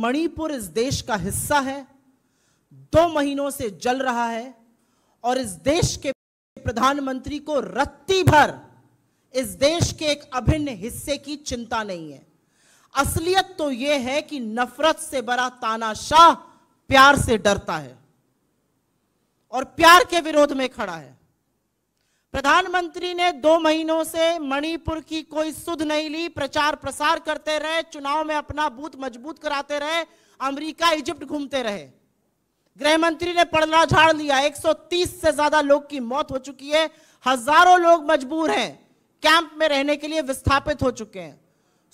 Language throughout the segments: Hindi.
मणिपुर इस देश का हिस्सा है दो महीनों से जल रहा है और इस देश के प्रधानमंत्री को रत्ती भर इस देश के एक अभिन्न हिस्से की चिंता नहीं है असलियत तो यह है कि नफरत से बड़ा तानाशाह प्यार से डरता है और प्यार के विरोध में खड़ा है प्रधानमंत्री ने दो महीनों से मणिपुर की कोई सुध नहीं ली प्रचार प्रसार करते रहे चुनाव में अपना बूथ मजबूत कराते रहे अमेरिका इजिप्ट घूमते रहे गृह मंत्री ने पड़ला झाड़ लिया 130 से ज्यादा लोग की मौत हो चुकी है हजारों लोग मजबूर हैं कैंप में रहने के लिए विस्थापित हो चुके हैं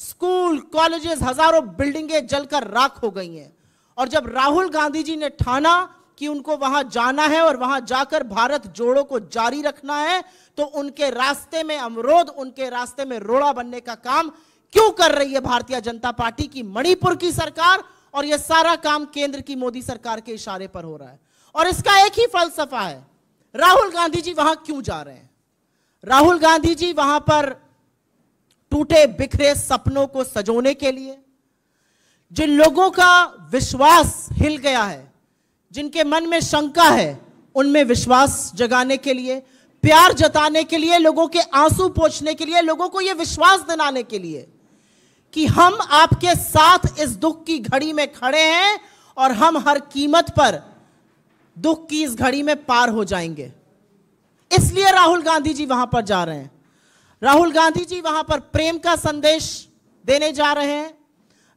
स्कूल कॉलेजेस हजारों बिल्डिंगें जलकर राख हो गई हैं और जब राहुल गांधी जी ने ठाना कि उनको वहां जाना है और वहां जाकर भारत जोड़ो को जारी रखना है तो उनके रास्ते में अमरोध उनके रास्ते में रोड़ा बनने का काम क्यों कर रही है भारतीय जनता पार्टी की मणिपुर की सरकार और यह सारा काम केंद्र की मोदी सरकार के इशारे पर हो रहा है और इसका एक ही फलसफा है राहुल गांधी जी वहां क्यों जा रहे हैं राहुल गांधी जी वहां पर टूटे बिखरे सपनों को सजोने के लिए जिन लोगों का विश्वास हिल गया है जिनके मन में शंका है उनमें विश्वास जगाने के लिए प्यार जताने के लिए लोगों के आंसू पोछने के लिए लोगों को यह विश्वास दिलाने के लिए कि हम आपके साथ इस दुख की घड़ी में खड़े हैं और हम हर कीमत पर दुख की इस घड़ी में पार हो जाएंगे इसलिए राहुल गांधी जी वहां पर जा रहे हैं राहुल गांधी जी वहां पर प्रेम का संदेश देने जा रहे हैं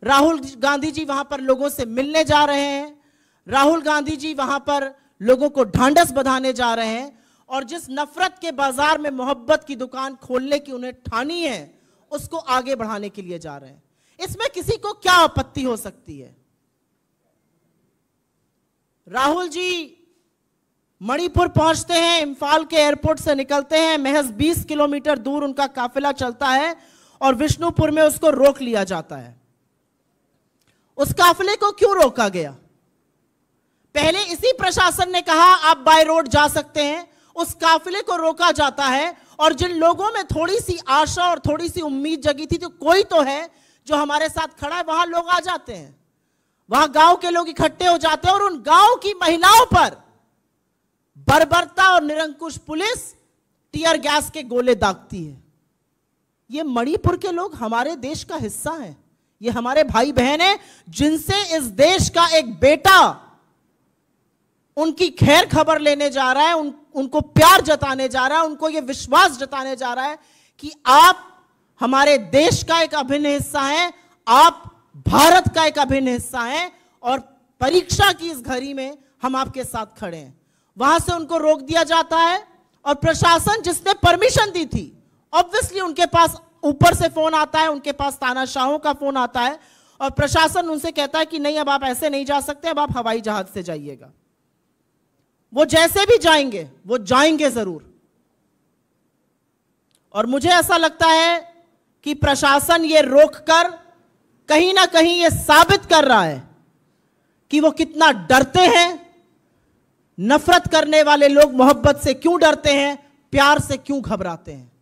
राहुल गांधी जी वहां पर लोगों से मिलने जा रहे हैं राहुल गांधी जी वहां पर लोगों को ढांडस बधाने जा रहे हैं और जिस नफरत के बाजार में मोहब्बत की दुकान खोलने की उन्हें ठानी है उसको आगे बढ़ाने के लिए जा रहे हैं इसमें किसी को क्या आपत्ति हो सकती है राहुल जी मणिपुर पहुंचते हैं इम्फाल के एयरपोर्ट से निकलते हैं महज 20 किलोमीटर दूर उनका काफिला चलता है और विष्णुपुर में उसको रोक लिया जाता है उस काफिले को क्यों रोका गया पहले इसी प्रशासन ने कहा आप बाय रोड जा सकते हैं उस काफिले को रोका जाता है और जिन लोगों में थोड़ी सी आशा और थोड़ी सी उम्मीद जगी थी तो कोई तो है जो हमारे साथ खड़ा है वहां लोग आ जाते हैं वहां गांव के लोग इकट्ठे हो जाते हैं और उन गांव की महिलाओं पर बर्बरता और निरंकुश पुलिस टीयर गैस के गोले दागती है ये मणिपुर के लोग हमारे देश का हिस्सा है ये हमारे भाई बहन है जिनसे इस देश का एक बेटा उनकी खैर खबर लेने जा रहा है उन, उनको प्यार जताने जा रहा है उनको यह विश्वास जताने जा रहा है कि आप हमारे देश का एक अभिन्न हिस्सा है आप भारत का एक अभिन्न हिस्सा है और परीक्षा की इस घड़ी में हम आपके साथ खड़े हैं वहां से उनको रोक दिया जाता है और प्रशासन जिसने परमिशन दी थी ऑब्वियसली उनके पास ऊपर से फोन आता है उनके पास तानाशाहों का फोन आता है और प्रशासन उनसे कहता है कि नहीं अब आप ऐसे नहीं जा सकते अब आप हवाई जहाज से जाइएगा वो जैसे भी जाएंगे वो जाएंगे जरूर और मुझे ऐसा लगता है कि प्रशासन ये रोक कर कहीं ना कहीं ये साबित कर रहा है कि वो कितना डरते हैं नफरत करने वाले लोग मोहब्बत से क्यों डरते हैं प्यार से क्यों घबराते हैं